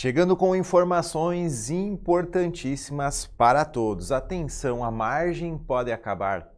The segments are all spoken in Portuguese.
Chegando com informações importantíssimas para todos. Atenção, a margem pode acabar.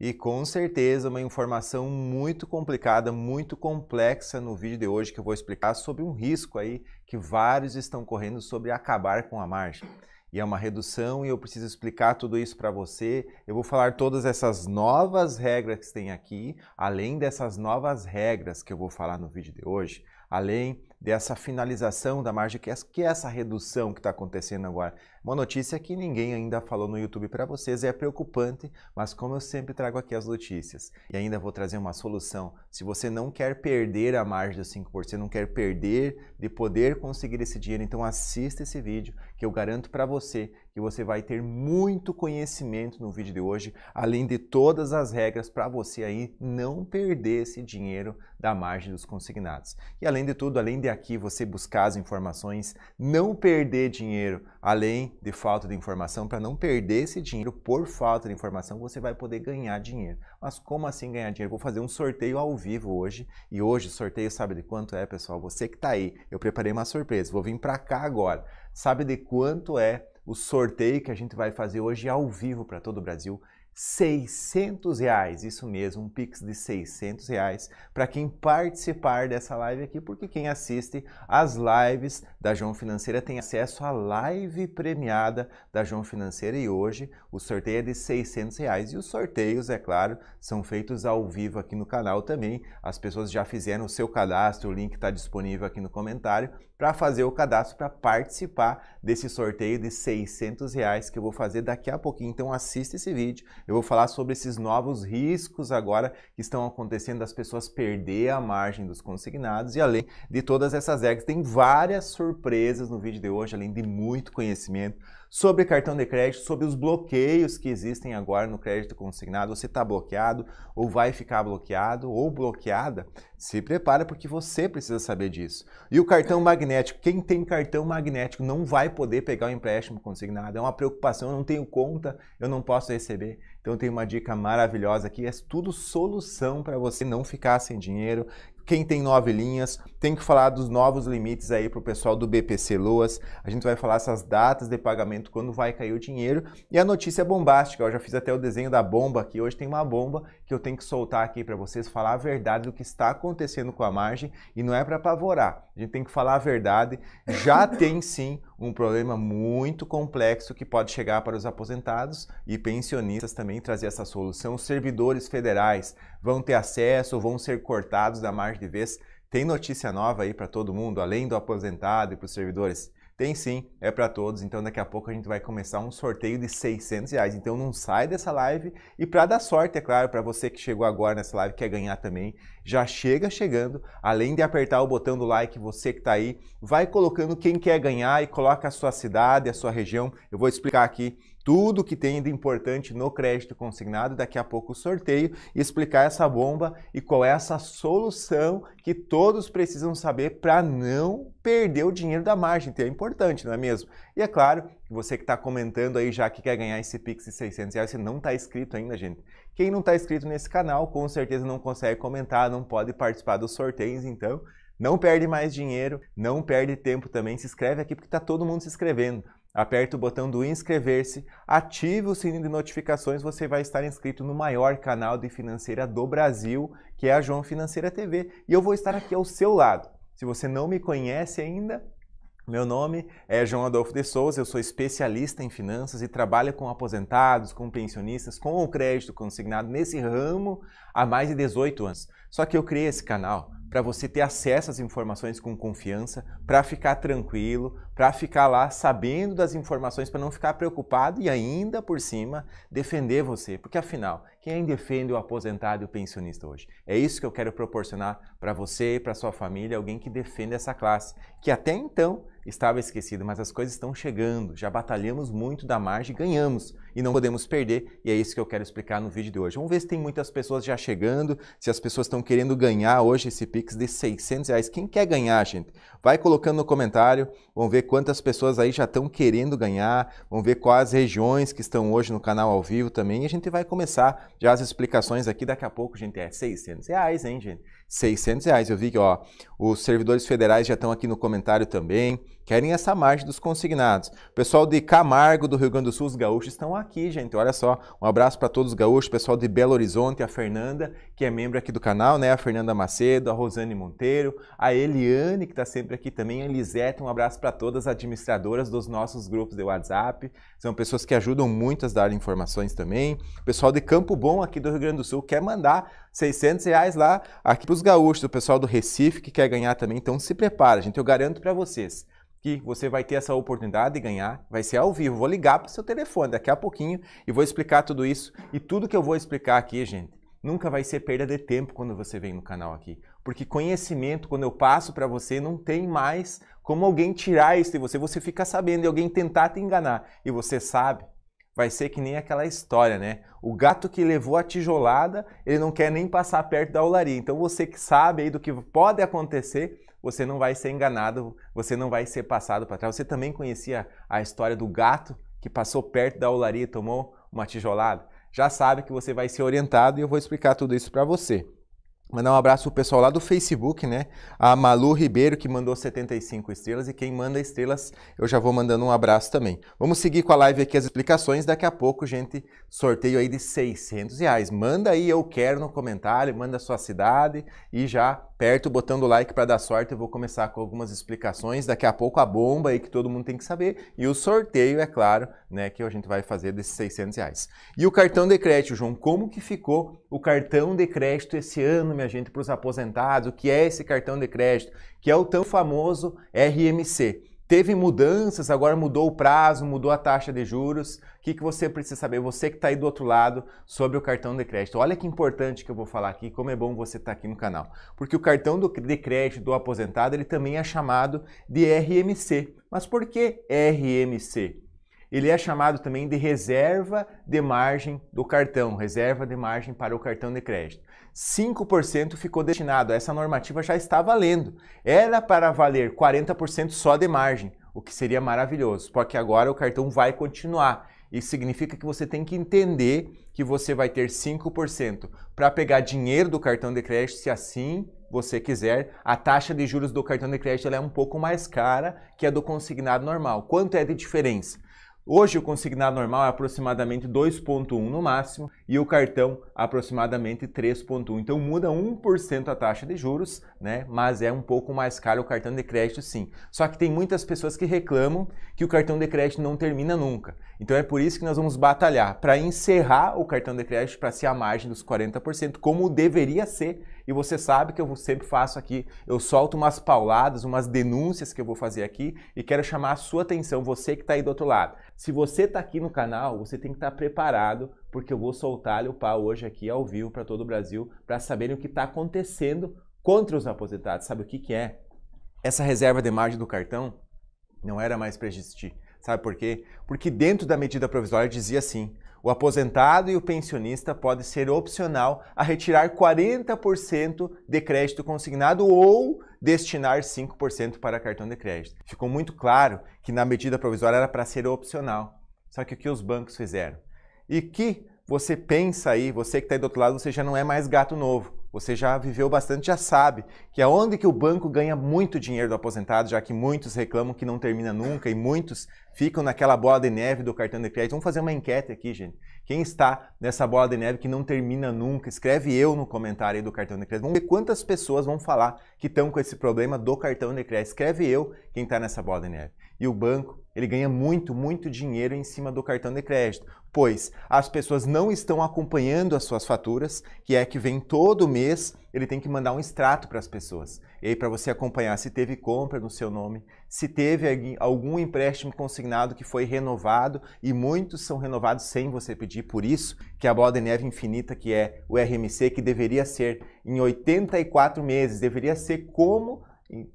E com certeza uma informação muito complicada, muito complexa no vídeo de hoje que eu vou explicar sobre um risco aí que vários estão correndo sobre acabar com a margem. E é uma redução e eu preciso explicar tudo isso para você. Eu vou falar todas essas novas regras que tem aqui, além dessas novas regras que eu vou falar no vídeo de hoje, além dessa finalização da margem, que é, é essa redução que está acontecendo agora. Uma notícia que ninguém ainda falou no YouTube para vocês é preocupante, mas como eu sempre trago aqui as notícias e ainda vou trazer uma solução, se você não quer perder a margem dos 5%, não quer perder de poder conseguir esse dinheiro, então assista esse vídeo que eu garanto para você que você vai ter muito conhecimento no vídeo de hoje, além de todas as regras para você aí não perder esse dinheiro da margem dos consignados. E além de tudo, além de aqui você buscar as informações, não perder dinheiro, além de falta de informação, para não perder esse dinheiro por falta de informação, você vai poder ganhar dinheiro. Mas como assim ganhar dinheiro? Vou fazer um sorteio ao vivo hoje. E hoje, sorteio sabe de quanto é, pessoal? Você que está aí, eu preparei uma surpresa, vou vir para cá agora. Sabe de quanto é o sorteio que a gente vai fazer hoje ao vivo para todo o Brasil? 600 reais, isso mesmo, um Pix de 600 reais para quem participar dessa live aqui, porque quem assiste às lives da João Financeira tem acesso à live premiada da João Financeira e hoje o sorteio é de 600 reais e os sorteios, é claro, são feitos ao vivo aqui no canal também. As pessoas já fizeram o seu cadastro, o link está disponível aqui no comentário para fazer o cadastro para participar desse sorteio de 600 reais que eu vou fazer daqui a pouquinho. Então assiste esse vídeo eu vou falar sobre esses novos riscos agora que estão acontecendo das pessoas perder a margem dos consignados e além de todas essas regras, tem várias surpresas no vídeo de hoje, além de muito conhecimento sobre cartão de crédito, sobre os bloqueios que existem agora no crédito consignado. Você está bloqueado ou vai ficar bloqueado ou bloqueada? Se prepara porque você precisa saber disso. E o cartão magnético, quem tem cartão magnético não vai poder pegar o empréstimo consignado. É uma preocupação, eu não tenho conta, eu não posso receber. Então tem uma dica maravilhosa aqui, é tudo solução para você não ficar sem dinheiro, quem tem nove linhas, tem que falar dos novos limites aí para o pessoal do BPC Loas. A gente vai falar essas datas de pagamento, quando vai cair o dinheiro. E a notícia é bombástica, eu já fiz até o desenho da bomba aqui. Hoje tem uma bomba que eu tenho que soltar aqui para vocês, falar a verdade do que está acontecendo com a margem. E não é para apavorar, a gente tem que falar a verdade. Já tem sim um problema muito complexo que pode chegar para os aposentados e pensionistas também trazer essa solução. Os servidores federais, vão ter acesso, vão ser cortados da margem de vez. Tem notícia nova aí para todo mundo, além do aposentado e para os servidores? Tem sim, é para todos. Então daqui a pouco a gente vai começar um sorteio de 600 reais. Então não sai dessa live e para dar sorte, é claro, para você que chegou agora nessa live quer ganhar também, já chega chegando. Além de apertar o botão do like, você que está aí, vai colocando quem quer ganhar e coloca a sua cidade, a sua região. Eu vou explicar aqui tudo que tem de importante no crédito consignado, daqui a pouco o sorteio, explicar essa bomba e qual é essa solução que todos precisam saber para não perder o dinheiro da margem, que é importante, não é mesmo? E é claro, você que está comentando aí já que quer ganhar esse Pix de 600 reais, você não está inscrito ainda, gente. Quem não está inscrito nesse canal, com certeza não consegue comentar, não pode participar dos sorteios, então... Não perde mais dinheiro, não perde tempo também. Se inscreve aqui porque está todo mundo se inscrevendo. Aperte o botão do inscrever-se, ative o sininho de notificações, você vai estar inscrito no maior canal de financeira do Brasil, que é a João Financeira TV, e eu vou estar aqui ao seu lado. Se você não me conhece ainda, meu nome é João Adolfo de Souza, eu sou especialista em finanças e trabalho com aposentados, com pensionistas, com o crédito consignado nesse ramo há mais de 18 anos. Só que eu criei esse canal para você ter acesso às informações com confiança, para ficar tranquilo, para ficar lá sabendo das informações, para não ficar preocupado e ainda por cima defender você, porque afinal quem defende o aposentado e o pensionista hoje? É isso que eu quero proporcionar para você e para sua família, alguém que defenda essa classe, que até então estava esquecida mas as coisas estão chegando. Já batalhamos muito da margem, ganhamos e não podemos perder, e é isso que eu quero explicar no vídeo de hoje. Vamos ver se tem muitas pessoas já chegando, se as pessoas estão querendo ganhar hoje esse Pix de 600 reais. Quem quer ganhar, gente? Vai colocando no comentário, vamos ver quantas pessoas aí já estão querendo ganhar, vamos ver quais regiões que estão hoje no canal ao vivo também, e a gente vai começar já as explicações aqui, daqui a pouco, gente, é 600 reais, hein, gente? 600 reais. Eu vi que ó, os servidores federais já estão aqui no comentário também, querem essa margem dos consignados. pessoal de Camargo, do Rio Grande do Sul, os gaúchos estão aqui, gente. Olha só, um abraço para todos os gaúchos, pessoal de Belo Horizonte, a Fernanda, que é membro aqui do canal, né? A Fernanda Macedo, a Rosane Monteiro, a Eliane, que está sempre aqui também, a Elisete, um abraço para todas as administradoras dos nossos grupos de WhatsApp. São pessoas que ajudam muito a dar informações também. pessoal de Campo Bom, aqui do Rio Grande do Sul, quer mandar 600 reais lá aqui para os gaúchos, o pessoal do Recife que quer ganhar também, então se prepara, gente. Eu garanto para vocês que você vai ter essa oportunidade de ganhar, vai ser ao vivo. Vou ligar para o seu telefone daqui a pouquinho e vou explicar tudo isso. E tudo que eu vou explicar aqui, gente, nunca vai ser perda de tempo quando você vem no canal aqui. Porque conhecimento, quando eu passo para você, não tem mais como alguém tirar isso de você. Você fica sabendo e alguém tentar te enganar. E você sabe vai ser que nem aquela história, né? O gato que levou a tijolada, ele não quer nem passar perto da olaria. Então você que sabe aí do que pode acontecer, você não vai ser enganado, você não vai ser passado para trás. Você também conhecia a história do gato que passou perto da olaria e tomou uma tijolada? Já sabe que você vai ser orientado e eu vou explicar tudo isso para você. Mandar um abraço pro pessoal lá do Facebook, né? A Malu Ribeiro, que mandou 75 estrelas, e quem manda estrelas, eu já vou mandando um abraço também. Vamos seguir com a live aqui, as explicações. Daqui a pouco, gente, sorteio aí de 600 reais. Manda aí, eu quero no comentário, manda a sua cidade e já aperta o botão do like para dar sorte. Eu vou começar com algumas explicações. Daqui a pouco, a bomba aí que todo mundo tem que saber. E o sorteio, é claro, né? Que a gente vai fazer desses 600 reais. E o cartão de crédito, João, como que ficou o cartão de crédito esse ano? minha gente, para os aposentados, o que é esse cartão de crédito, que é o tão famoso RMC. Teve mudanças, agora mudou o prazo, mudou a taxa de juros. O que, que você precisa saber, você que está aí do outro lado, sobre o cartão de crédito? Olha que importante que eu vou falar aqui, como é bom você estar tá aqui no canal. Porque o cartão do, de crédito do aposentado, ele também é chamado de RMC. Mas por que RMC? Ele é chamado também de reserva de margem do cartão, reserva de margem para o cartão de crédito. 5% ficou destinado, essa normativa já está valendo. Era para valer 40% só de margem, o que seria maravilhoso, porque agora o cartão vai continuar. Isso significa que você tem que entender que você vai ter 5% para pegar dinheiro do cartão de crédito, se assim você quiser. A taxa de juros do cartão de crédito é um pouco mais cara que a do consignado normal. Quanto é de diferença? Hoje o consignado normal é aproximadamente 2,1 no máximo e o cartão aproximadamente 3,1. Então muda 1% a taxa de juros, né? Mas é um pouco mais caro o cartão de crédito, sim. Só que tem muitas pessoas que reclamam que o cartão de crédito não termina nunca. Então é por isso que nós vamos batalhar para encerrar o cartão de crédito para ser a margem dos 40%, como deveria ser e você sabe que eu sempre faço aqui, eu solto umas pauladas, umas denúncias que eu vou fazer aqui e quero chamar a sua atenção, você que está aí do outro lado. Se você está aqui no canal, você tem que estar tá preparado, porque eu vou soltar o pau hoje aqui ao vivo para todo o Brasil, para saberem o que está acontecendo contra os aposentados. Sabe o que, que é? Essa reserva de margem do cartão não era mais para existir. Sabe por quê? Porque dentro da medida provisória dizia assim: o aposentado e o pensionista pode ser opcional a retirar 40% de crédito consignado ou destinar 5% para cartão de crédito. Ficou muito claro que na medida provisória era para ser opcional. Só que o que os bancos fizeram? E que você pensa aí, você que está aí do outro lado, você já não é mais gato novo. Você já viveu bastante, já sabe que é onde que o banco ganha muito dinheiro do aposentado, já que muitos reclamam que não termina nunca e muitos ficam naquela bola de neve do cartão de crédito. Vamos fazer uma enquete aqui, gente. Quem está nessa bola de neve que não termina nunca? Escreve eu no comentário aí do cartão de crédito. Vamos ver quantas pessoas vão falar que estão com esse problema do cartão de crédito. Escreve eu quem está nessa bola de neve. E o banco, ele ganha muito, muito dinheiro em cima do cartão de crédito, pois as pessoas não estão acompanhando as suas faturas, que é que vem todo mês, ele tem que mandar um extrato para as pessoas. E aí para você acompanhar se teve compra no seu nome, se teve algum empréstimo consignado que foi renovado e muitos são renovados sem você pedir, por isso que a bola de neve infinita que é o RMC que deveria ser em 84 meses, deveria ser como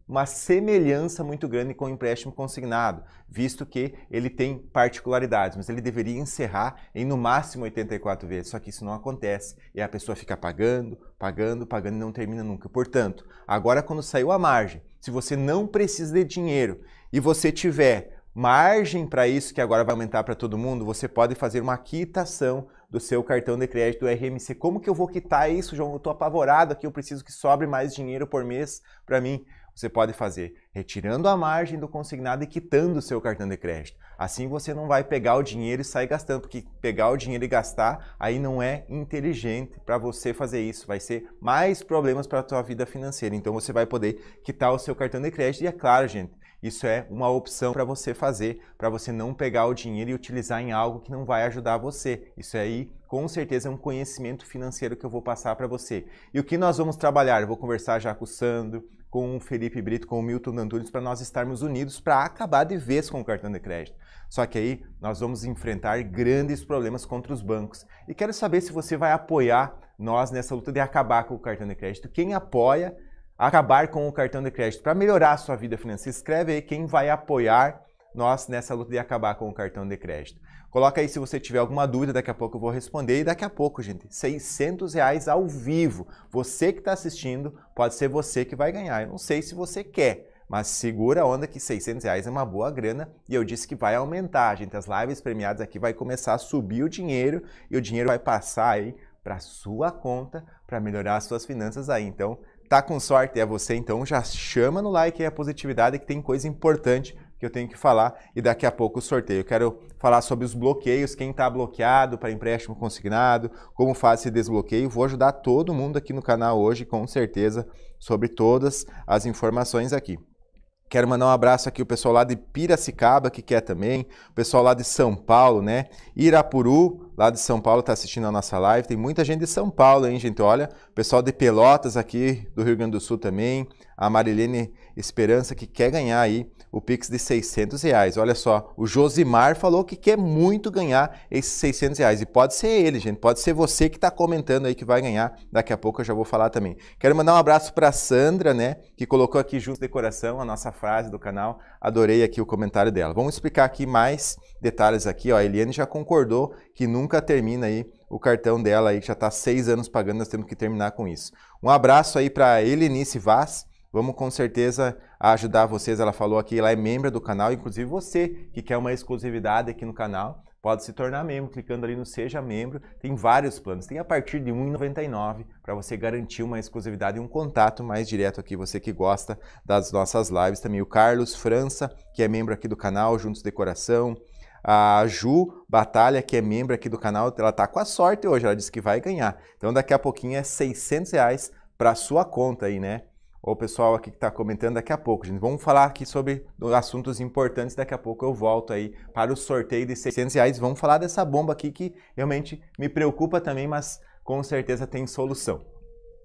uma semelhança muito grande com o empréstimo consignado, visto que ele tem particularidades, mas ele deveria encerrar em no máximo 84 vezes, só que isso não acontece e a pessoa fica pagando, pagando, pagando e não termina nunca. Portanto, agora quando saiu a margem, se você não precisa de dinheiro e você tiver margem para isso que agora vai aumentar para todo mundo, você pode fazer uma quitação do seu cartão de crédito RMC. Como que eu vou quitar isso, João? Eu estou apavorado aqui, eu preciso que sobre mais dinheiro por mês para mim você pode fazer retirando a margem do consignado e quitando o seu cartão de crédito. Assim você não vai pegar o dinheiro e sair gastando, porque pegar o dinheiro e gastar aí não é inteligente para você fazer isso, vai ser mais problemas para a tua vida financeira. Então você vai poder quitar o seu cartão de crédito e é claro, gente, isso é uma opção para você fazer, para você não pegar o dinheiro e utilizar em algo que não vai ajudar você. Isso aí, com certeza, é um conhecimento financeiro que eu vou passar para você. E o que nós vamos trabalhar? Eu vou conversar já com o Sandro, com o Felipe Brito, com o Milton Antunes, para nós estarmos unidos para acabar de vez com o cartão de crédito. Só que aí nós vamos enfrentar grandes problemas contra os bancos. E quero saber se você vai apoiar nós nessa luta de acabar com o cartão de crédito. Quem apoia acabar com o cartão de crédito para melhorar a sua vida financeira, escreve aí quem vai apoiar nós nessa luta de acabar com o cartão de crédito. Coloca aí se você tiver alguma dúvida, daqui a pouco eu vou responder. E daqui a pouco, gente, 600 reais ao vivo. Você que está assistindo, pode ser você que vai ganhar. Eu não sei se você quer, mas segura a onda que 600 reais é uma boa grana e eu disse que vai aumentar, gente. As lives premiadas aqui vai começar a subir o dinheiro e o dinheiro vai passar aí para sua conta para melhorar as suas finanças aí. Então, tá com sorte é você, então já chama no like aí a positividade que tem coisa importante que eu tenho que falar e daqui a pouco o sorteio. quero falar sobre os bloqueios, quem está bloqueado para empréstimo consignado, como faz esse desbloqueio. Vou ajudar todo mundo aqui no canal hoje, com certeza, sobre todas as informações aqui. Quero mandar um abraço aqui o pessoal lá de Piracicaba, que quer também, o pessoal lá de São Paulo, né? Irapuru, lá de São Paulo, está assistindo a nossa live. Tem muita gente de São Paulo, hein, gente? Olha, o pessoal de Pelotas aqui, do Rio Grande do Sul também, a Marilene Esperança, que quer ganhar aí o Pix de 600 reais. Olha só, o Josimar falou que quer muito ganhar esses 600 reais. E pode ser ele, gente. Pode ser você que está comentando aí que vai ganhar. Daqui a pouco eu já vou falar também. Quero mandar um abraço para Sandra, né? Que colocou aqui junto de coração a nossa frase do canal. Adorei aqui o comentário dela. Vamos explicar aqui mais detalhes aqui. Ó, a Eliane já concordou que nunca termina aí o cartão dela aí, que já está seis anos pagando. Nós temos que terminar com isso. Um abraço aí para Helenice Vaz Vamos com certeza ajudar vocês. Ela falou aqui, ela é membro do canal, inclusive você que quer uma exclusividade aqui no canal, pode se tornar membro clicando ali no seja membro. Tem vários planos. Tem a partir de 1,99 para você garantir uma exclusividade e um contato mais direto aqui você que gosta das nossas lives também. O Carlos França, que é membro aqui do canal, Juntos Decoração, a Ju Batalha, que é membro aqui do canal, ela tá com a sorte hoje, ela disse que vai ganhar. Então daqui a pouquinho é 600 reais para sua conta aí, né? o pessoal aqui que está comentando daqui a pouco, gente. Vamos falar aqui sobre assuntos importantes. Daqui a pouco eu volto aí para o sorteio de 600 reais. Vamos falar dessa bomba aqui que realmente me preocupa também, mas com certeza tem solução.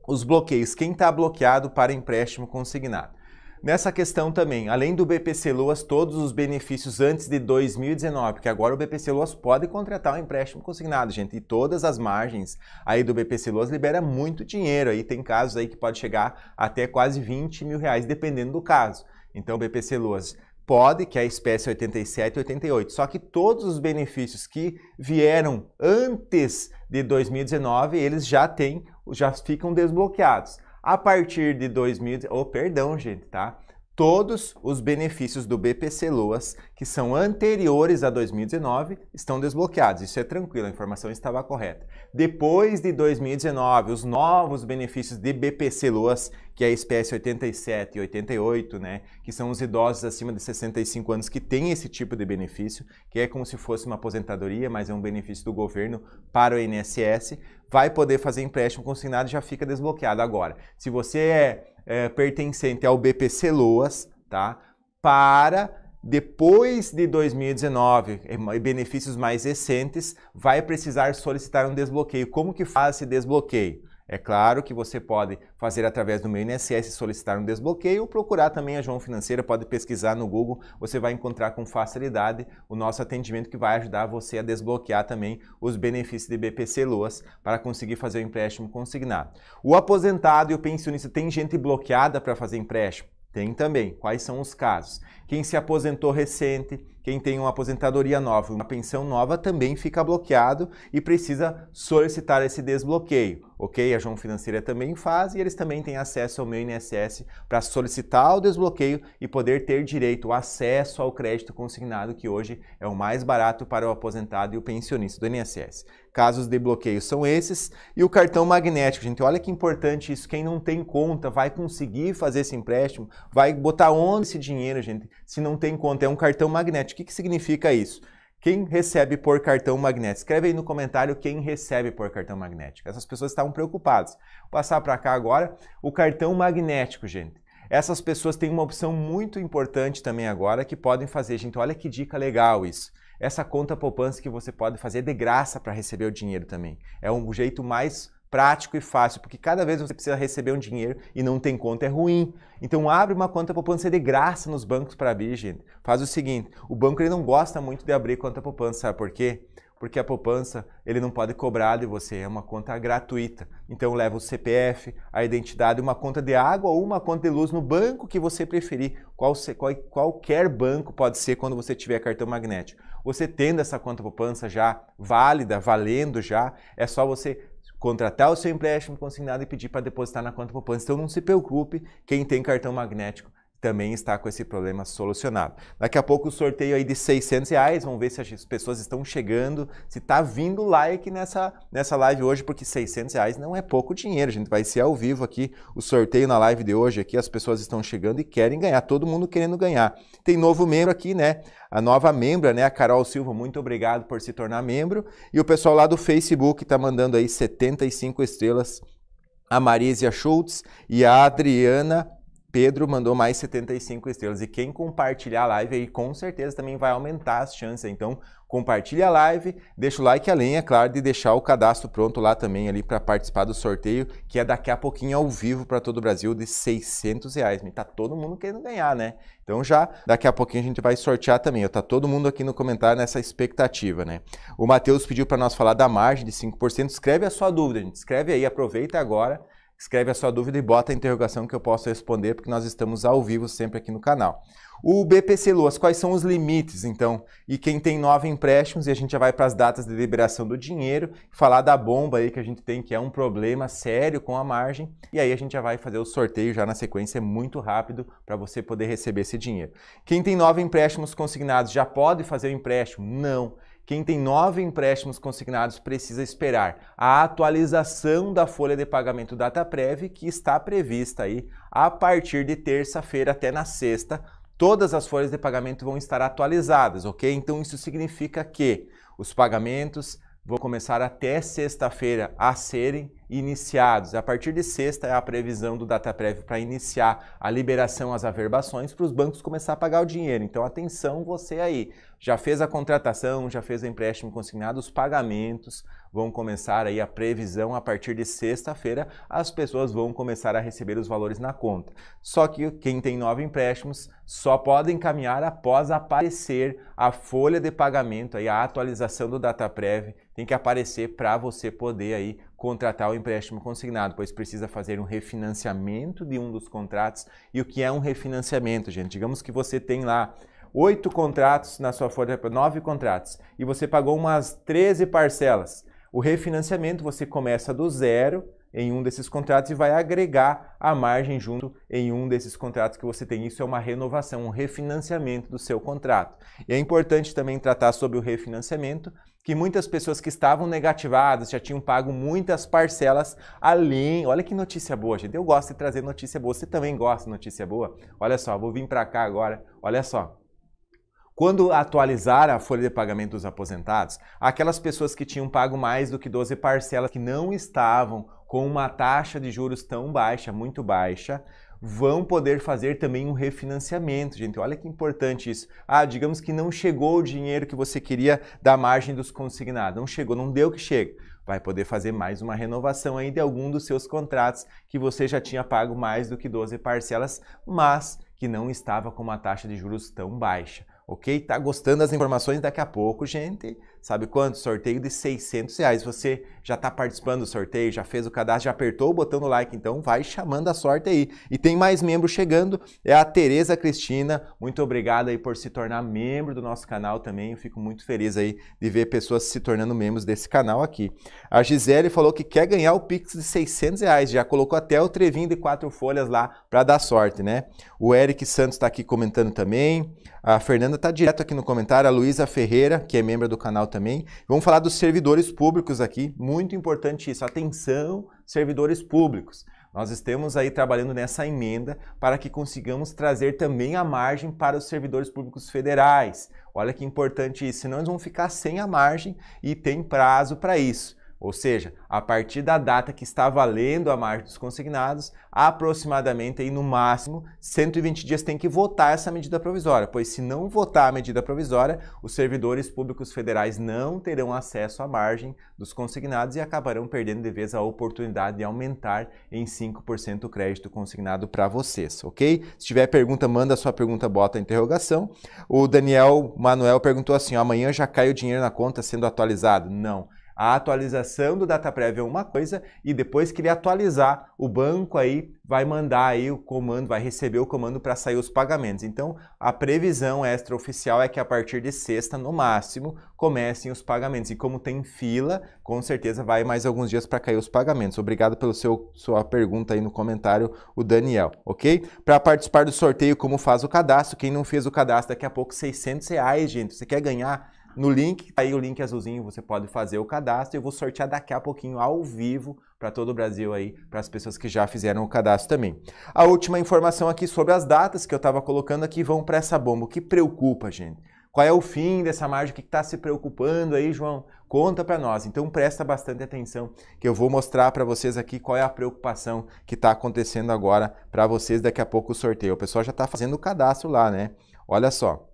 Os bloqueios. Quem está bloqueado para empréstimo consignado? Nessa questão também, além do BPC Loas, todos os benefícios antes de 2019, porque agora o BPC Loas pode contratar um empréstimo consignado, gente, e todas as margens aí do BPC Loas libera muito dinheiro, aí tem casos aí que pode chegar até quase 20 mil reais, dependendo do caso. Então, o BPC Loas pode, que é a espécie 87 e 88. Só que todos os benefícios que vieram antes de 2019, eles já têm, já ficam desbloqueados a partir de 2000, oh, perdão, gente, tá? Todos os benefícios do BPC Loas que são anteriores a 2019 estão desbloqueados. Isso é tranquilo, a informação estava correta. Depois de 2019, os novos benefícios de BPC Loas, que é a espécie 87 e 88, né, que são os idosos acima de 65 anos que têm esse tipo de benefício, que é como se fosse uma aposentadoria, mas é um benefício do governo para o INSS, vai poder fazer empréstimo consignado e já fica desbloqueado agora. Se você é é, pertencente ao BPC Loas, tá? Para depois de 2019, é, benefícios mais recentes, vai precisar solicitar um desbloqueio. Como que faz esse desbloqueio? É claro que você pode fazer através do meu INSS solicitar um desbloqueio ou procurar também a João Financeira, pode pesquisar no Google, você vai encontrar com facilidade o nosso atendimento que vai ajudar você a desbloquear também os benefícios de BPC Loas para conseguir fazer o empréstimo consignado. O aposentado e o pensionista tem gente bloqueada para fazer empréstimo? Tem também. Quais são os casos? Quem se aposentou recente, quem tem uma aposentadoria nova, uma pensão nova também fica bloqueado e precisa solicitar esse desbloqueio, ok? A João Financeira também faz e eles também têm acesso ao meu INSS para solicitar o desbloqueio e poder ter direito, ao acesso ao crédito consignado, que hoje é o mais barato para o aposentado e o pensionista do INSS casos de bloqueio são esses. E o cartão magnético, gente, olha que importante isso. Quem não tem conta vai conseguir fazer esse empréstimo, vai botar onde esse dinheiro, gente, se não tem conta. É um cartão magnético. O que, significa isso? Quem recebe por cartão magnético? Escreve aí no comentário quem recebe por cartão magnético. Essas pessoas estavam preocupadas. Vou passar para cá agora. O cartão magnético, gente. Essas pessoas têm uma opção muito importante também agora que podem fazer. Gente, olha que dica legal isso essa conta poupança que você pode fazer de graça para receber o dinheiro também. É um jeito mais prático e fácil, porque cada vez você precisa receber um dinheiro e não tem conta é ruim. Então abre uma conta poupança de graça nos bancos para abrir, gente. Faz o seguinte, o banco ele não gosta muito de abrir conta poupança, sabe por quê? porque a poupança ele não pode cobrar de você, é uma conta gratuita. Então leva o CPF, a identidade, uma conta de água ou uma conta de luz no banco que você preferir. Qual, qual, qualquer banco pode ser quando você tiver cartão magnético. Você tendo essa conta poupança já válida, valendo já, é só você contratar o seu empréstimo consignado e pedir para depositar na conta poupança. Então não se preocupe, quem tem cartão magnético também está com esse problema solucionado. Daqui a pouco o sorteio aí de 600 reais, vamos ver se as pessoas estão chegando, se está vindo like nessa, nessa live hoje, porque 600 reais não é pouco dinheiro, a gente vai ser ao vivo aqui, o sorteio na live de hoje aqui, as pessoas estão chegando e querem ganhar, todo mundo querendo ganhar. Tem novo membro aqui, né? A nova membra, né? A Carol Silva, muito obrigado por se tornar membro. E o pessoal lá do Facebook está mandando aí 75 estrelas, a Marisa Schultz e a Adriana Pedro mandou mais 75 estrelas. E quem compartilhar a live aí, com certeza também vai aumentar as chances. Então, compartilha a live, deixa o like além, é claro, de deixar o cadastro pronto lá também ali para participar do sorteio, que é daqui a pouquinho ao vivo para todo o Brasil de 600 reais. Tá todo mundo querendo ganhar, né? Então já daqui a pouquinho a gente vai sortear também. Tá todo mundo aqui no comentário nessa expectativa, né? O Matheus pediu para nós falar da margem de 5%. Escreve a sua dúvida, gente. Escreve aí, aproveita agora escreve a sua dúvida e bota a interrogação que eu posso responder, porque nós estamos ao vivo sempre aqui no canal. O BPC Luas, quais são os limites, então? E quem tem nove empréstimos, e a gente já vai para as datas de liberação do dinheiro, falar da bomba aí que a gente tem, que é um problema sério com a margem, e aí a gente já vai fazer o sorteio já na sequência, muito rápido, para você poder receber esse dinheiro. Quem tem nove empréstimos consignados já pode fazer o empréstimo? Não. Quem tem nove empréstimos consignados precisa esperar a atualização da folha de pagamento DataPrev, que está prevista aí a partir de terça-feira até na sexta. Todas as folhas de pagamento vão estar atualizadas, ok? Então isso significa que os pagamentos vão começar até sexta-feira a serem iniciados. A partir de sexta é a previsão do Dataprev para iniciar a liberação às averbações para os bancos começar a pagar o dinheiro. Então atenção você aí, já fez a contratação, já fez o empréstimo consignado, os pagamentos vão começar aí a previsão a partir de sexta-feira, as pessoas vão começar a receber os valores na conta. Só que quem tem nove empréstimos só pode encaminhar após aparecer a folha de pagamento aí a atualização do Dataprev tem que aparecer para você poder aí contratar o empréstimo consignado, pois precisa fazer um refinanciamento de um dos contratos. E o que é um refinanciamento, gente? Digamos que você tem lá oito contratos na sua folha, nove contratos, e você pagou umas 13 parcelas. O refinanciamento você começa do zero em um desses contratos e vai agregar a margem junto em um desses contratos que você tem. Isso é uma renovação, um refinanciamento do seu contrato. E é importante também tratar sobre o refinanciamento, que muitas pessoas que estavam negativadas já tinham pago muitas parcelas além. Olha que notícia boa, gente. Eu gosto de trazer notícia boa. Você também gosta de notícia boa? Olha só, vou vir para cá agora. Olha só. Quando atualizar a folha de pagamento dos aposentados, aquelas pessoas que tinham pago mais do que 12 parcelas que não estavam com uma taxa de juros tão baixa, muito baixa, vão poder fazer também um refinanciamento, gente. Olha que importante isso. Ah, digamos que não chegou o dinheiro que você queria da margem dos consignados, não chegou, não deu que chega. Vai poder fazer mais uma renovação aí de algum dos seus contratos que você já tinha pago mais do que 12 parcelas, mas que não estava com uma taxa de juros tão baixa. Ok? Tá gostando das informações? Daqui a pouco, gente, sabe quanto? Sorteio de 600 reais. Você já está participando do sorteio, já fez o cadastro, já apertou o botão do like, então vai chamando a sorte aí. E tem mais membros chegando, é a Tereza Cristina. Muito obrigado aí por se tornar membro do nosso canal também. Eu fico muito feliz aí de ver pessoas se tornando membros desse canal aqui. A Gisele falou que quer ganhar o Pix de 600 reais, já colocou até o trevinho de quatro folhas lá para dar sorte, né? O Eric Santos está aqui comentando também. A Fernanda está direto aqui no comentário. A Luísa Ferreira, que é membro do canal também também. Vamos falar dos servidores públicos aqui, muito importante isso. Atenção, servidores públicos. Nós estamos aí trabalhando nessa emenda para que consigamos trazer também a margem para os servidores públicos federais. Olha que importante isso, senão eles vão ficar sem a margem e tem prazo para isso. Ou seja, a partir da data que está valendo a margem dos consignados, aproximadamente aí no máximo 120 dias tem que votar essa medida provisória, pois se não votar a medida provisória, os servidores públicos federais não terão acesso à margem dos consignados e acabarão perdendo de vez a oportunidade de aumentar em 5% o crédito consignado para vocês, ok? Se tiver pergunta, manda sua pergunta, bota a interrogação. O Daniel Manuel perguntou assim: amanhã já cai o dinheiro na conta sendo atualizado? Não a atualização do data prévio é uma coisa e depois que ele atualizar, o banco aí vai mandar aí o comando, vai receber o comando para sair os pagamentos. Então, a previsão extraoficial é que a partir de sexta, no máximo, comecem os pagamentos. E como tem fila, com certeza vai mais alguns dias para cair os pagamentos. Obrigado pelo seu sua pergunta aí no comentário, o Daniel, ok? Para participar do sorteio, como faz o cadastro? Quem não fez o cadastro, daqui a pouco 600 reais, gente. Você quer ganhar no link. Tá aí o link azulzinho você pode fazer o cadastro. Eu vou sortear daqui a pouquinho ao vivo para todo o Brasil aí, para as pessoas que já fizeram o cadastro também. A última informação aqui sobre as datas que eu estava colocando aqui vão para essa bomba. O que preocupa, gente? Qual é o fim dessa margem? O que está se preocupando aí, João? Conta para nós. Então presta bastante atenção que eu vou mostrar para vocês aqui qual é a preocupação que está acontecendo agora para vocês daqui a pouco o sorteio. O pessoal já está fazendo o cadastro lá, né? Olha só.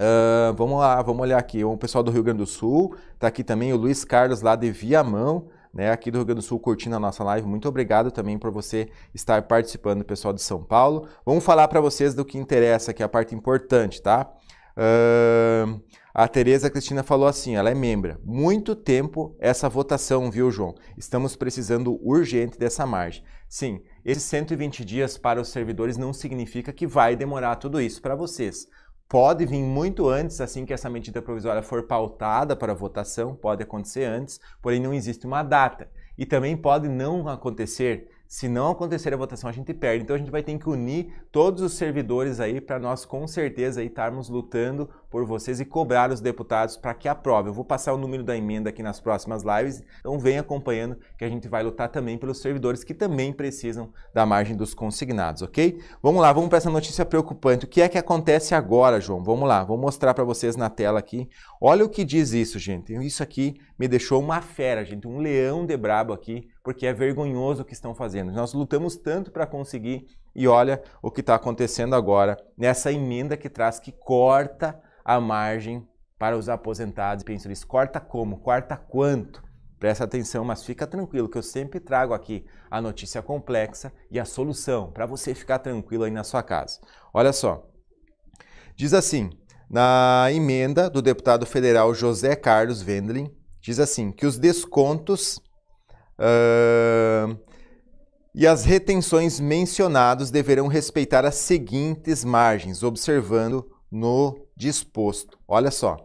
Uh, vamos lá, vamos olhar aqui. O pessoal do Rio Grande do Sul, está aqui também o Luiz Carlos lá de Viamão, né, aqui do Rio Grande do Sul curtindo a nossa live. Muito obrigado também por você estar participando, pessoal de São Paulo. Vamos falar para vocês do que interessa, que é a parte importante, tá? Uh, a Tereza Cristina falou assim, ela é membra. Muito tempo essa votação, viu, João? Estamos precisando urgente dessa margem. Sim, esses 120 dias para os servidores não significa que vai demorar tudo isso para vocês pode vir muito antes, assim que essa medida provisória for pautada para votação, pode acontecer antes, porém não existe uma data. E também pode não acontecer. Se não acontecer a votação, a gente perde. Então a gente vai ter que unir todos os servidores aí para nós com certeza estarmos lutando por vocês e cobrar os deputados para que aprovem. Eu vou passar o número da emenda aqui nas próximas lives, então vem acompanhando que a gente vai lutar também pelos servidores que também precisam da margem dos consignados, ok? Vamos lá, vamos para essa notícia preocupante. O que é que acontece agora, João? Vamos lá, vou mostrar para vocês na tela aqui. Olha o que diz isso, gente. Isso aqui me deixou uma fera, gente, um leão de brabo aqui, porque é vergonhoso o que estão fazendo. Nós lutamos tanto para conseguir e olha o que está acontecendo agora nessa emenda que traz que corta a margem para os aposentados e pensionistas. Corta como? Corta quanto? Presta atenção, mas fica tranquilo que eu sempre trago aqui a notícia complexa e a solução para você ficar tranquilo aí na sua casa. Olha só. Diz assim, na emenda do deputado federal José Carlos Vendlin diz assim que os descontos uh, e as retenções mencionados deverão respeitar as seguintes margens, observando no disposto. Olha só.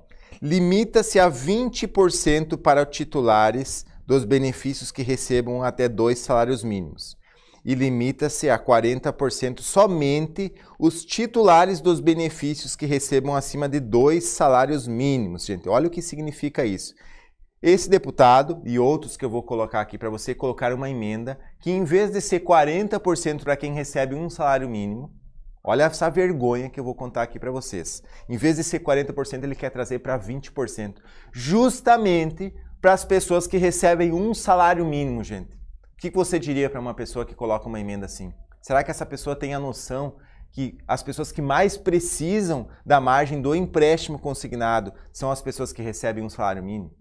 Limita-se a 20% para titulares dos benefícios que recebam até dois salários mínimos. E limita-se a 40% somente os titulares dos benefícios que recebam acima de dois salários mínimos. Gente, olha o que significa isso. Esse deputado e outros que eu vou colocar aqui para você colocar uma emenda que, em vez de ser 40% para quem recebe um salário mínimo, Olha essa vergonha que eu vou contar aqui para vocês. Em vez de ser 40%, ele quer trazer para 20%, justamente para as pessoas que recebem um salário mínimo, gente. O que você diria para uma pessoa que coloca uma emenda assim? Será que essa pessoa tem a noção que as pessoas que mais precisam da margem do empréstimo consignado são as pessoas que recebem um salário mínimo?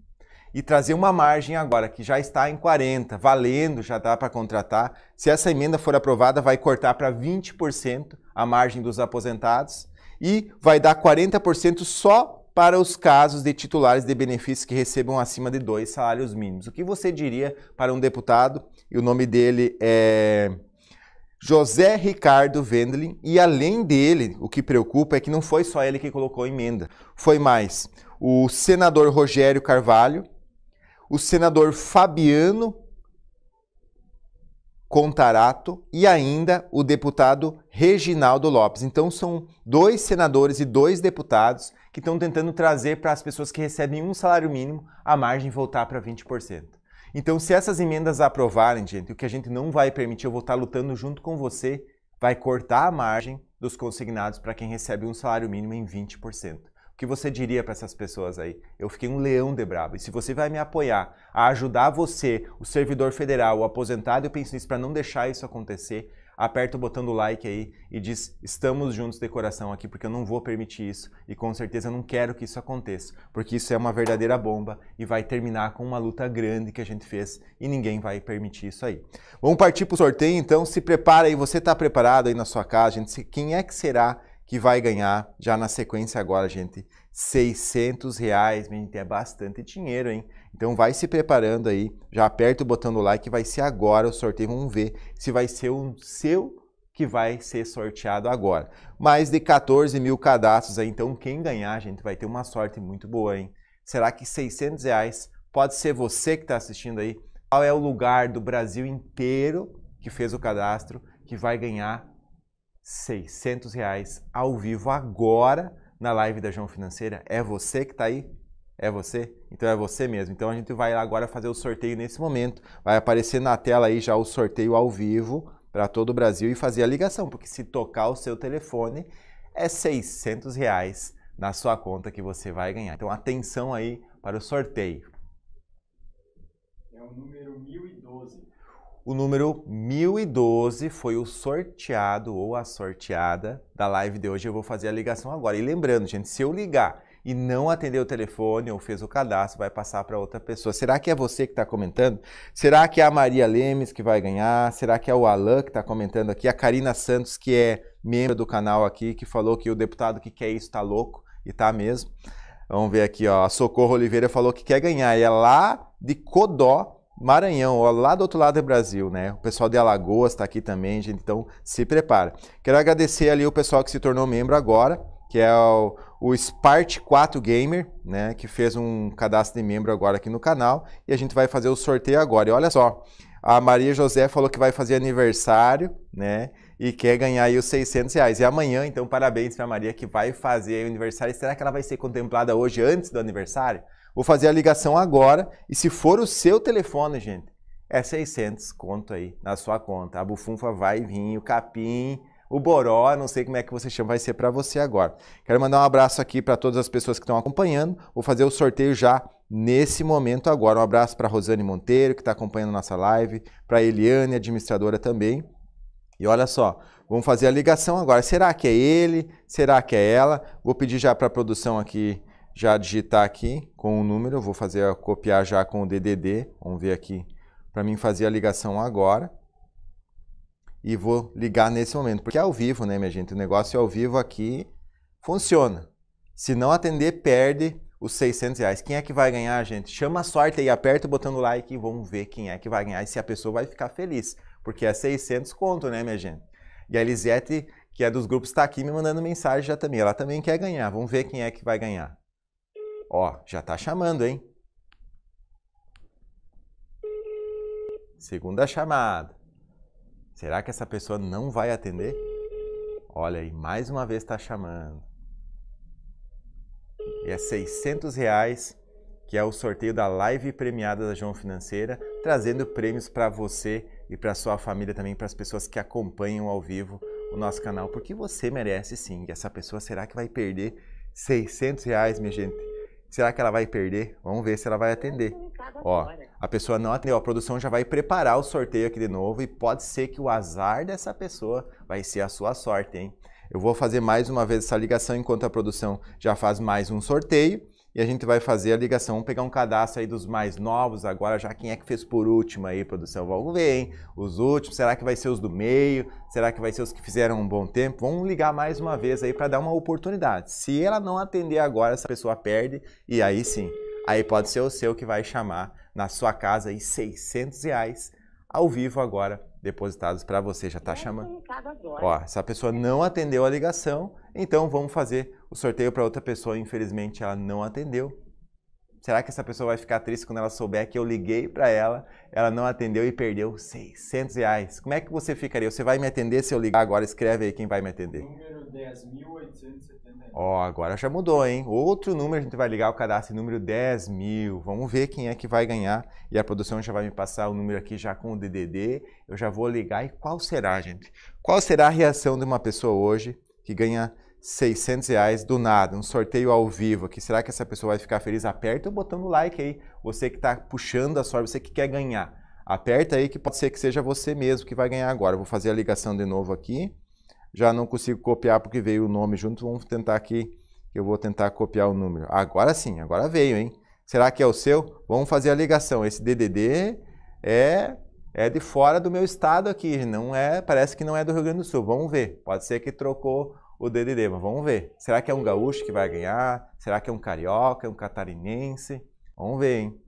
e trazer uma margem agora, que já está em 40, valendo, já dá para contratar. Se essa emenda for aprovada, vai cortar para 20% a margem dos aposentados e vai dar 40% só para os casos de titulares de benefícios que recebam acima de dois salários mínimos. O que você diria para um deputado? E o nome dele é José Ricardo Wendling. E além dele, o que preocupa é que não foi só ele que colocou a emenda, foi mais o senador Rogério Carvalho, o senador Fabiano Contarato e ainda o deputado Reginaldo Lopes. Então são dois senadores e dois deputados que estão tentando trazer para as pessoas que recebem um salário mínimo a margem voltar para 20%. Então, se essas emendas aprovarem, gente, o que a gente não vai permitir, eu vou estar lutando junto com você, vai cortar a margem dos consignados para quem recebe um salário mínimo em 20%. O que você diria para essas pessoas aí? Eu fiquei um leão de brabo. E se você vai me apoiar a ajudar você, o servidor federal, o aposentado e o pensionista, para não deixar isso acontecer, aperta o botão do like aí e diz estamos juntos de coração aqui, porque eu não vou permitir isso e com certeza não quero que isso aconteça, porque isso é uma verdadeira bomba e vai terminar com uma luta grande que a gente fez e ninguém vai permitir isso aí. Vamos partir para o sorteio então, se prepara aí, você está preparado aí na sua casa, gente, quem é que será que vai ganhar já na sequência agora, gente, 600 reais, gente, é bastante dinheiro, hein? Então vai se preparando aí, já aperta o botão do like, vai ser agora o sorteio, vamos ver se vai ser o seu que vai ser sorteado agora. Mais de 14 mil cadastros aí, então quem ganhar, gente, vai ter uma sorte muito boa, hein? Será que 600 reais pode ser você que está assistindo aí? Qual é o lugar do Brasil inteiro que fez o cadastro que vai ganhar 600 reais ao vivo agora na live da João Financeira. É você que está aí? É você? Então é você mesmo. Então a gente vai agora fazer o sorteio nesse momento. Vai aparecer na tela aí já o sorteio ao vivo para todo o Brasil e fazer a ligação, porque se tocar o seu telefone é 600 reais na sua conta que você vai ganhar. Então atenção aí para o sorteio. É o número 1012. O número 1012 foi o sorteado ou a sorteada da live de hoje. Eu vou fazer a ligação agora. E lembrando, gente, se eu ligar e não atender o telefone ou fez o cadastro, vai passar para outra pessoa. Será que é você que está comentando? Será que é a Maria Lemes que vai ganhar? Será que é o Alan que está comentando aqui? A Karina Santos, que é membro do canal aqui, que falou que o deputado que quer isso está louco e tá mesmo. Vamos ver aqui, ó. A Socorro Oliveira falou que quer ganhar. E é lá de Codó, Maranhão, ó, lá do outro lado é Brasil, né? O pessoal de Alagoas está aqui também, gente, então se prepara. Quero agradecer ali o pessoal que se tornou membro agora, que é o, o Spart 4 Gamer, né? Que fez um cadastro de membro agora aqui no canal e a gente vai fazer o sorteio agora. E olha só, a Maria José falou que vai fazer aniversário, né? E quer ganhar aí os 600 reais. E amanhã, então, parabéns para Maria que vai fazer o aniversário. Será que ela vai ser contemplada hoje antes do aniversário? Vou fazer a ligação agora e se for o seu telefone, gente, é 600 conto aí na sua conta. A bufunfa vai vir, o capim, o boró, não sei como é que você chama, vai ser para você agora. Quero mandar um abraço aqui para todas as pessoas que estão acompanhando. Vou fazer o sorteio já nesse momento agora. Um abraço para Rosane Monteiro, que está acompanhando nossa live, para Eliane, administradora também. E olha só, vamos fazer a ligação agora. Será que é ele? Será que é ela? Vou pedir já para a produção aqui já digitar aqui com o número, vou fazer a copiar já com o DDD, vamos ver aqui, para mim fazer a ligação agora. E vou ligar nesse momento, porque é ao vivo, né, minha gente? O negócio é ao vivo aqui funciona. Se não atender, perde os 600 reais. Quem é que vai ganhar, gente? Chama a sorte aí, aperta o botão do like e vamos ver quem é que vai ganhar e se a pessoa vai ficar feliz. Porque é 600 conto, né, minha gente? E a Elisete, que é dos grupos, está aqui me mandando mensagem já também. Ela também quer ganhar. Vamos ver quem é que vai ganhar. Ó, já está chamando, hein? Segunda chamada. Será que essa pessoa não vai atender? Olha aí, mais uma vez está chamando. E é 600 reais que é o sorteio da live premiada da João Financeira, trazendo prêmios para você e para sua família também, para as pessoas que acompanham ao vivo o nosso canal, porque você merece sim. E essa pessoa será que vai perder 600 reais, minha gente? Será que ela vai perder? Vamos ver se ela vai atender. Ó, a pessoa não atendeu, a produção já vai preparar o sorteio aqui de novo e pode ser que o azar dessa pessoa vai ser a sua sorte, hein? Eu vou fazer mais uma vez essa ligação enquanto a produção já faz mais um sorteio e a gente vai fazer a ligação. Vamos pegar um cadastro aí dos mais novos agora, já quem é que fez por último aí, produção? Vamos ver, hein? Os últimos, será que vai ser os do meio? Será que vai ser os que fizeram um bom tempo? Vamos ligar mais uma vez aí para dar uma oportunidade. Se ela não atender agora, essa pessoa perde e aí sim, aí pode ser o seu que vai chamar na sua casa aí 600 reais ao vivo agora, depositados para você. Já está chamando? Ó, essa pessoa não atendeu a ligação, então vamos fazer o sorteio para outra pessoa. Infelizmente, ela não atendeu. Será que essa pessoa vai ficar triste quando ela souber que eu liguei para ela, ela não atendeu e perdeu 600 reais? Como é que você ficaria? Você vai me atender se eu ligar agora? Escreve aí quem vai me atender. Número 10.879. Ó, oh, agora já mudou, hein? Outro número a gente vai ligar o cadastro, número 10 mil. Vamos ver quem é que vai ganhar. E a produção já vai me passar o número aqui já com o DDD. Eu já vou ligar. E qual será, gente? Qual será a reação de uma pessoa hoje que ganha 600 reais do nada, um sorteio ao vivo aqui. Será que essa pessoa vai ficar feliz? Aperta o botão do like aí. Você que está puxando a sorte, você que quer ganhar. Aperta aí que pode ser que seja você mesmo que vai ganhar agora. Vou fazer a ligação de novo aqui. Já não consigo copiar porque veio o nome junto. Vamos tentar aqui. Eu vou tentar copiar o número. Agora sim, agora veio, hein? Será que é o seu? Vamos fazer a ligação. Esse DDD é é de fora do meu estado aqui, não é, parece que não é do Rio Grande do Sul. Vamos ver. Pode ser que trocou o DDD, mas vamos ver. Será que é um gaúcho que vai ganhar? Será que é um carioca, é um catarinense? Vamos ver, hein?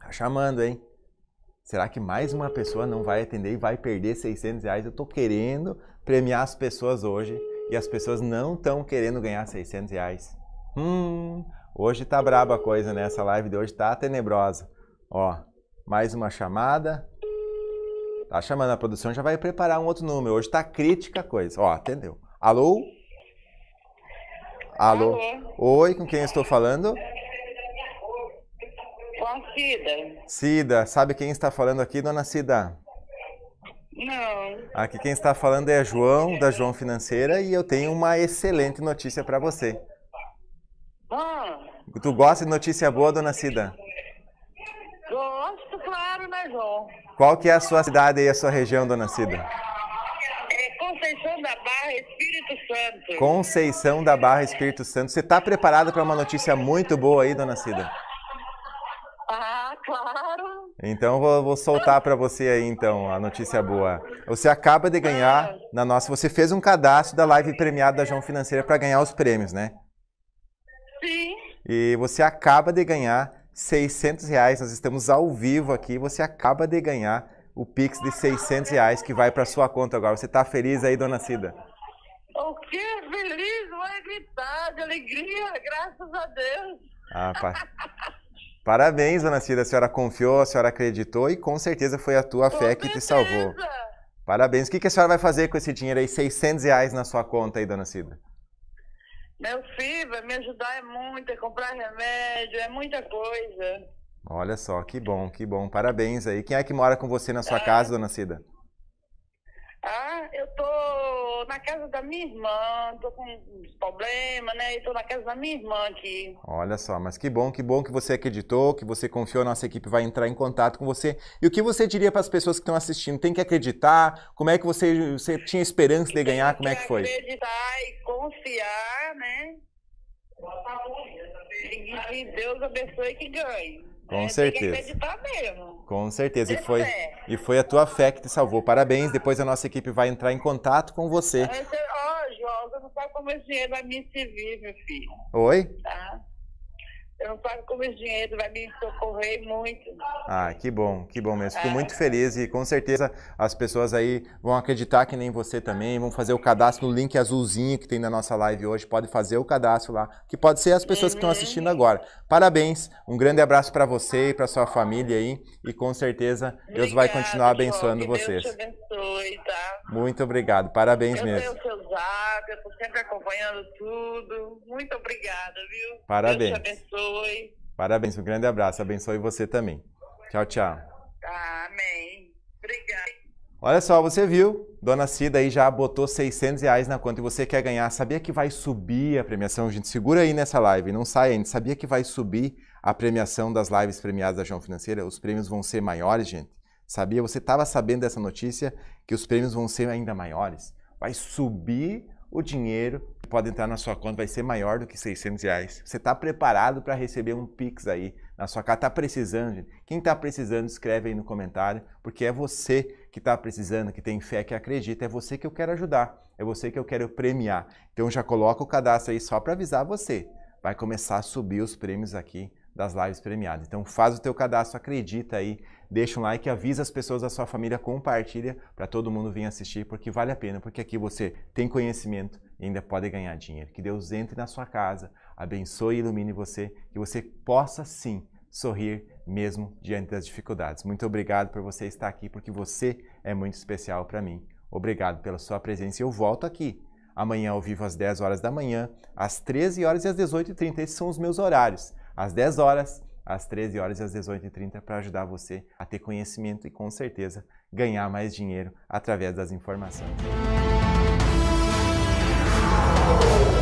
Tá chamando, hein? Será que mais uma pessoa não vai atender e vai perder 600 reais? Eu tô querendo premiar as pessoas hoje e as pessoas não estão querendo ganhar 600 reais. Hum, hoje tá braba a coisa, né? Essa live de hoje tá tenebrosa. Ó, mais uma chamada. Tá chamando a produção, já vai preparar um outro número. Hoje tá crítica a coisa. Ó, atendeu. Alô? Alô? Oi, com quem estou falando? Com a Cida. Cida, sabe quem está falando aqui, dona Cida? Não. Aqui quem está falando é João, da João Financeira, e eu tenho uma excelente notícia para você. Ah. Tu gosta de notícia boa, dona Cida? Gosto, claro, né, João? Qual que é a sua cidade e a sua região, dona Cida? É Conceição da Barra, Espírito Santo. Conceição da Barra, Espírito Santo. Você está preparada para uma notícia muito boa aí, dona Cida? Ah, claro. Então vou, vou soltar para você aí então a notícia boa. Você acaba de ganhar ah. na nossa, você fez um cadastro da live premiada da João Financeira para ganhar os prêmios, né? Sim. E você acaba de ganhar 600 reais. Nós estamos ao vivo aqui. Você acaba de ganhar o Pix de 600 reais que vai para sua conta agora. Você está feliz aí, dona Cida? O que? Feliz? Vai gritar de alegria, graças a Deus. Ah, pai. Parabéns, dona Cida. A senhora confiou, a senhora acreditou e com certeza foi a tua com fé que certeza. te salvou. Parabéns. O que a senhora vai fazer com esse dinheiro aí, 600 reais na sua conta aí, dona Cida? Meu filho vai me ajudar é muito, é comprar remédio, é muita coisa. Olha só, que bom, que bom. Parabéns aí. Quem é que mora com você na sua é. casa, dona Cida? Ah, eu tô na casa da minha irmã, tô com uns problemas, né? E tô na casa da minha irmã aqui. Olha só, mas que bom, que bom que você acreditou, que você confiou, nossa equipe vai entrar em contato com você. E o que você diria para as pessoas que estão assistindo? Tem que acreditar? Como é que você, você tinha esperança de ganhar? Como é que foi? Acreditar e confiar, né? E que Deus abençoe e que ganhe. Com é, certeza. Com certeza. E foi, é. e foi a tua fé que te salvou. Parabéns. Depois a nossa equipe vai entrar em contato com você. Ó, oh, Joga, não sabe como esse dinheiro vai me servir, meu filho. Oi? Tá? Eu não pago como o dinheiro vai me socorrer muito. Ah, que bom, que bom mesmo. Fico é. muito feliz e com certeza as pessoas aí vão acreditar que nem você também, vão fazer o cadastro no link azulzinho que tem na nossa live hoje. Pode fazer o cadastro lá, que pode ser as pessoas uhum. que estão assistindo agora. Parabéns, um grande abraço para você e para sua família aí e com certeza Obrigada, Deus vai continuar abençoando Deus vocês. Deus te abençoe, tá? Muito obrigado, parabéns eu mesmo. tenho o seu zap, eu estou sempre acompanhando tudo. Muito obrigada, viu? Parabéns. Deus te abençoe abençoe. Parabéns, um grande abraço. Abençoe você também. Tchau, tchau. Amém. Obrigada. Olha só, você viu? Dona Cida aí já botou 600 reais na conta e você quer ganhar. Sabia que vai subir a premiação? Gente, segura aí nessa live, não sai ainda. Sabia que vai subir a premiação das lives premiadas da João Financeira? Os prêmios vão ser maiores, gente? Sabia? Você estava sabendo dessa notícia que os prêmios vão ser ainda maiores? Vai subir o dinheiro pode entrar na sua conta vai ser maior do que 600 reais. Você está preparado para receber um Pix aí na sua casa? Está precisando, gente? Quem está precisando, escreve aí no comentário, porque é você que está precisando, que tem fé, que acredita. É você que eu quero ajudar, é você que eu quero premiar. Então já coloca o cadastro aí só para avisar você. Vai começar a subir os prêmios aqui das lives premiadas. Então faz o teu cadastro, acredita aí, deixa um like, avisa as pessoas da sua família, compartilha para todo mundo vir assistir, porque vale a pena, porque aqui você tem conhecimento, e ainda pode ganhar dinheiro. Que Deus entre na sua casa, abençoe e ilumine você, que você possa sim sorrir mesmo diante das dificuldades. Muito obrigado por você estar aqui, porque você é muito especial para mim. Obrigado pela sua presença eu volto aqui amanhã ao vivo às 10 horas da manhã, às 13 horas e às 18h30. Esses são os meus horários. Às 10 horas, às 13 horas e às 18h30 para ajudar você a ter conhecimento e com certeza ganhar mais dinheiro através das informações. Oh!